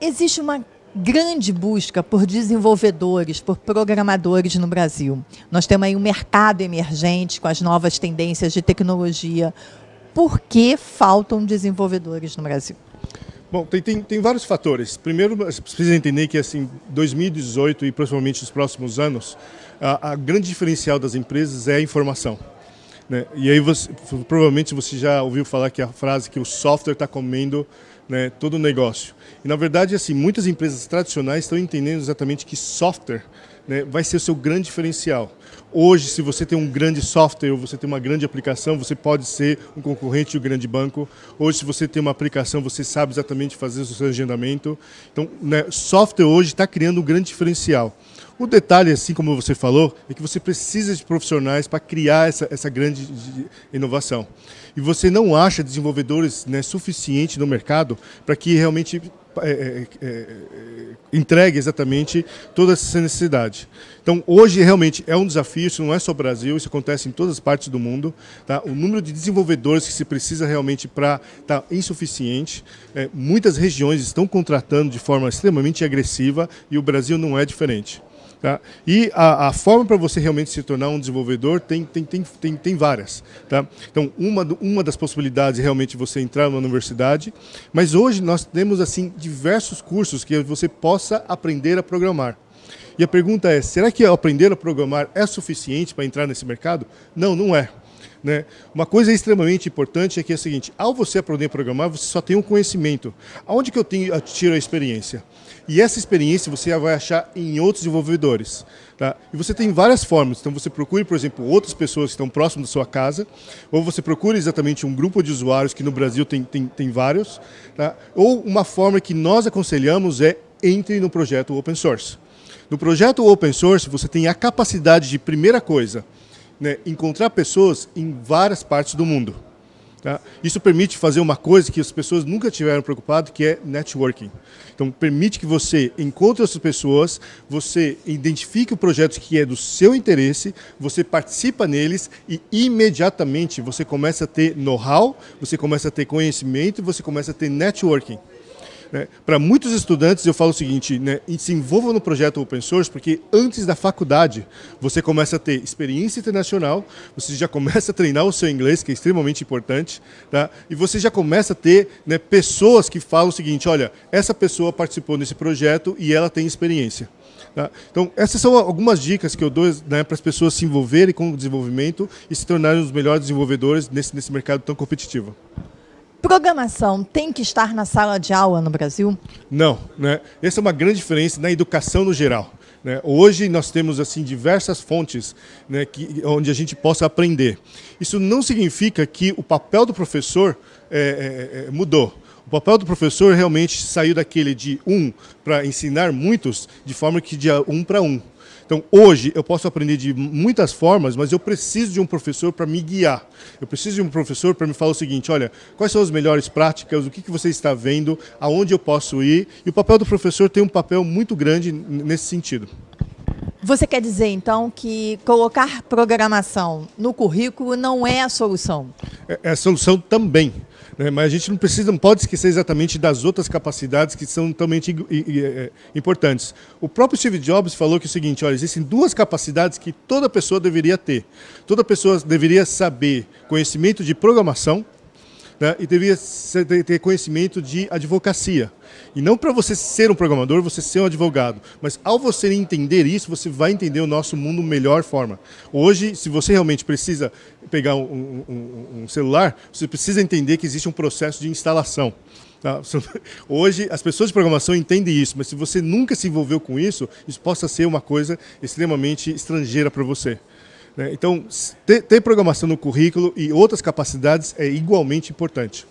Existe uma grande busca por desenvolvedores, por programadores no Brasil. Nós temos aí um mercado emergente com as novas tendências de tecnologia. Por que faltam desenvolvedores no Brasil? Bom, tem, tem, tem vários fatores. Primeiro, você precisa entender que assim, 2018 e principalmente os próximos anos, a, a grande diferencial das empresas é a informação. Né? E aí você, provavelmente você já ouviu falar que a frase que o software está comendo né, todo o negócio. E na verdade, assim, muitas empresas tradicionais estão entendendo exatamente que software né, vai ser o seu grande diferencial. Hoje, se você tem um grande software ou você tem uma grande aplicação, você pode ser um concorrente de um grande banco. Hoje, se você tem uma aplicação, você sabe exatamente fazer o seu agendamento. Então, né, software hoje está criando um grande diferencial. O detalhe, assim como você falou, é que você precisa de profissionais para criar essa, essa grande inovação. E você não acha desenvolvedores né, suficiente no mercado para que realmente é, é, é, é, entregue exatamente toda essa necessidade. Então, hoje realmente é um desafio, isso não é só Brasil, isso acontece em todas as partes do mundo. Tá? O número de desenvolvedores que se precisa realmente para está insuficiente. É, muitas regiões estão contratando de forma extremamente agressiva e o Brasil não é diferente. Tá? E a, a forma para você realmente se tornar um desenvolvedor tem, tem, tem, tem, tem várias. Tá? Então, uma, uma das possibilidades é realmente você entrar numa universidade, mas hoje nós temos assim diversos cursos que você possa aprender a programar. E a pergunta é, será que aprender a programar é suficiente para entrar nesse mercado? Não, não é. Né? Uma coisa extremamente importante é que é o seguinte, ao você aprender a programar, você só tem um conhecimento. Aonde que eu tenho, tiro a experiência? E essa experiência você vai achar em outros desenvolvedores. Tá? E você tem várias formas. Então você procure, por exemplo, outras pessoas que estão próximas da sua casa, ou você procura exatamente um grupo de usuários, que no Brasil tem, tem, tem vários, tá? ou uma forma que nós aconselhamos é entre no projeto open source. No projeto open source, você tem a capacidade de, primeira coisa, né, encontrar pessoas em várias partes do mundo. Tá? Isso permite fazer uma coisa que as pessoas nunca tiveram preocupado, que é networking. Então, permite que você encontre essas pessoas, você identifique o projeto que é do seu interesse, você participa neles e imediatamente você começa a ter know-how, você começa a ter conhecimento, e você começa a ter networking. Né? Para muitos estudantes, eu falo o seguinte, né? se envolvam no projeto open source, porque antes da faculdade você começa a ter experiência internacional, você já começa a treinar o seu inglês, que é extremamente importante, tá? e você já começa a ter né, pessoas que falam o seguinte, olha, essa pessoa participou desse projeto e ela tem experiência. Tá? Então, essas são algumas dicas que eu dou né, para as pessoas se envolverem com o desenvolvimento e se tornarem os melhores desenvolvedores nesse, nesse mercado tão competitivo programação tem que estar na sala de aula no Brasil? Não, né? Essa é uma grande diferença na educação no geral. Né? Hoje nós temos assim diversas fontes né, que, onde a gente possa aprender. Isso não significa que o papel do professor é, é, é mudou. O papel do professor realmente saiu daquele de um para ensinar muitos, de forma que de um para um. Então, hoje, eu posso aprender de muitas formas, mas eu preciso de um professor para me guiar. Eu preciso de um professor para me falar o seguinte, olha, quais são as melhores práticas, o que, que você está vendo, aonde eu posso ir. E o papel do professor tem um papel muito grande nesse sentido. Você quer dizer, então, que colocar programação no currículo não é a solução? É, é a solução também. Né? Mas a gente não precisa, não pode esquecer exatamente das outras capacidades que são totalmente é, importantes. O próprio Steve Jobs falou que é o seguinte: olha, existem duas capacidades que toda pessoa deveria ter. Toda pessoa deveria saber conhecimento de programação né, e deveria ter conhecimento de advocacia. E não para você ser um programador, você ser um advogado. Mas ao você entender isso, você vai entender o nosso mundo melhor forma. Hoje, se você realmente precisa pegar um, um, um celular, você precisa entender que existe um processo de instalação. Tá? Hoje, as pessoas de programação entendem isso, mas se você nunca se envolveu com isso, isso possa ser uma coisa extremamente estrangeira para você. Né? Então, ter programação no currículo e outras capacidades é igualmente importante.